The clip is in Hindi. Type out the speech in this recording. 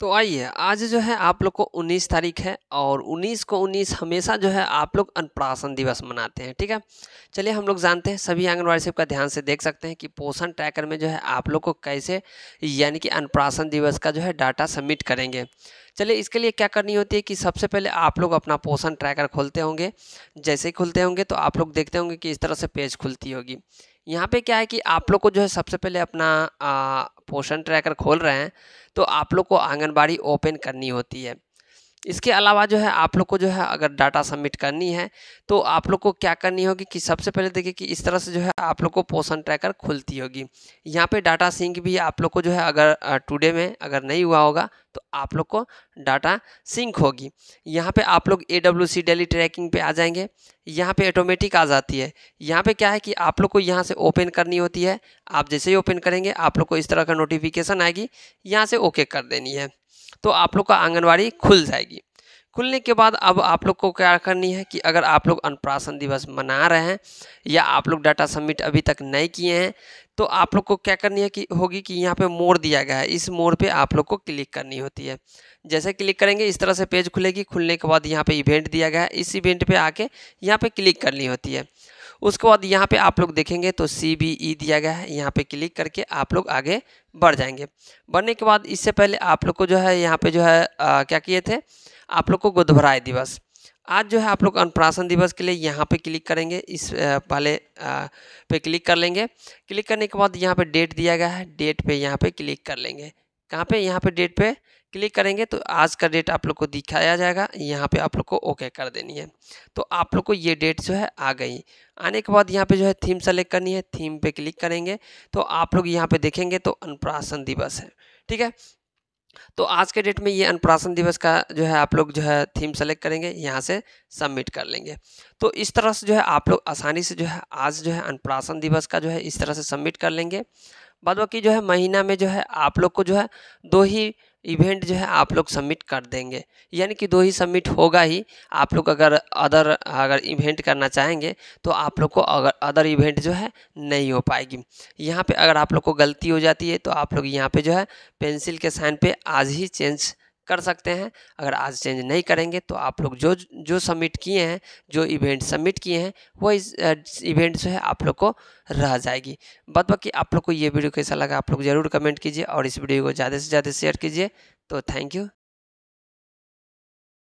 तो आइए आज जो है आप लोग को 19 तारीख है और 19 को 19 हमेशा जो है आप लोग अनुप्राशन दिवस मनाते हैं ठीक है चलिए हम लोग जानते हैं सभी आंगनबाड़ी सेब का ध्यान से देख सकते हैं कि पोषण ट्रैकर में जो है आप लोग को कैसे यानी कि अनुप्राशन दिवस का जो है डाटा सबमिट करेंगे चलिए इसके लिए क्या करनी होती है कि सबसे पहले आप लोग अपना पोषण ट्रैकर खोलते होंगे जैसे ही खुलते होंगे तो आप लोग देखते होंगे कि इस तरह से पेज खुलती होगी यहाँ पे क्या है कि आप लोग को जो है सबसे पहले अपना पोषण ट्रैकर खोल रहे हैं तो आप लोग को आंगनबाड़ी ओपन करनी होती है इसके अलावा जो है आप लोग को जो है अगर डाटा सबमिट करनी है तो आप लोग को क्या करनी होगी कि सबसे पहले देखिए कि इस तरह से जो है आप लोग को पोषण ट्रैकर खुलती होगी यहाँ पे डाटा सिंक भी आप लोग को जो है अगर टुडे में अगर नहीं हुआ होगा तो आप लोग को डाटा सिंक होगी यहाँ पे आप लोग A W C daily tracking पे आ जाएंगे यहाँ पे ऑटोमेटिक आ जाती है यहाँ पे क्या है कि आप लोग को यहाँ से ओपन करनी होती है आप जैसे ही ओपन करेंगे आप लोग को इस तरह का नोटिफिकेशन आएगी यहाँ से ओके कर देनी है तो आप लोग का आंगनबाड़ी खुल जाएगी खुलने के बाद अब आप लोग को क्या करनी है कि अगर आप लोग अनुप्राशन दिवस मना रहे हैं या आप लोग डाटा सबमिट अभी तक नहीं किए हैं तो आप लोग को क्या करनी है कि होगी कि यहाँ पे मोड़ दिया गया है इस मोड़ पे आप लोग को क्लिक करनी होती है जैसे क्लिक करेंगे इस तरह से पेज खुलेगी खुलने के बाद यहाँ पे इवेंट दिया गया है इस इवेंट पे आके यहाँ पे क्लिक करनी होती है उसके बाद यहाँ पे आप लोग देखेंगे तो सी बी ई दिया गया है यहाँ पे क्लिक करके आप लोग आगे बढ़ जाएंगे बढ़ने के बाद इससे पहले आप लोग को जो है यहाँ पे जो है आ, क्या किए थे आप लोग को गुदभराए दिवस आज जो है आप लोग अनुप्राशन दिवस के लिए यहाँ पे क्लिक करेंगे इस पहले पे क्लिक कर लेंगे क्लिक करने के बाद यहाँ पे डेट दिया गया है डेट पे यहाँ पे क्लिक कर लेंगे कहाँ पे यहाँ पे डेट पे क्लिक करेंगे तो आज का डेट आप लोग को दिखाया जाएगा यहाँ पे आप लोग को ओके कर देनी है तो आप लोग को ये डेट जो है आ गई आने के बाद यहाँ पे जो है थीम सेलेक्ट करनी है थीम पे क्लिक करेंगे तो आप लोग यहाँ पे देखेंगे तो अनुप्राशन दिवस है ठीक है तो आज के डेट में ये अनुप्राशन दिवस का जो है आप लोग जो है थीम सेलेक्ट करेंगे यहाँ से सबमिट कर लेंगे तो इस तरह से जो है आप लोग आसानी से जो है आज जो है अनुप्राशन दिवस का जो है इस तरह से सबमिट कर लेंगे बाद बाकी जो है महीना में जो है आप लोग को जो है दो ही इवेंट जो है आप लोग सबमिट कर देंगे यानी कि दो ही सबमिट होगा ही आप लोग अगर अदर अगर इवेंट करना चाहेंगे तो आप लोग को अगर अदर इवेंट जो है नहीं हो पाएगी यहाँ पे अगर आप लोग को गलती हो जाती है तो आप लोग यहाँ पे जो है पेंसिल के साइन पे आज ही चेंज कर सकते हैं अगर आज चेंज नहीं करेंगे तो आप लोग जो जो सबमिट किए हैं जो इवेंट सबमिट किए हैं वो इस इवेंट जो है आप लोग को रह जाएगी बद बाकी आप लोग को ये वीडियो कैसा लगा आप लोग ज़रूर कमेंट कीजिए और इस वीडियो को ज़्यादा से ज़्यादा शेयर कीजिए तो थैंक यू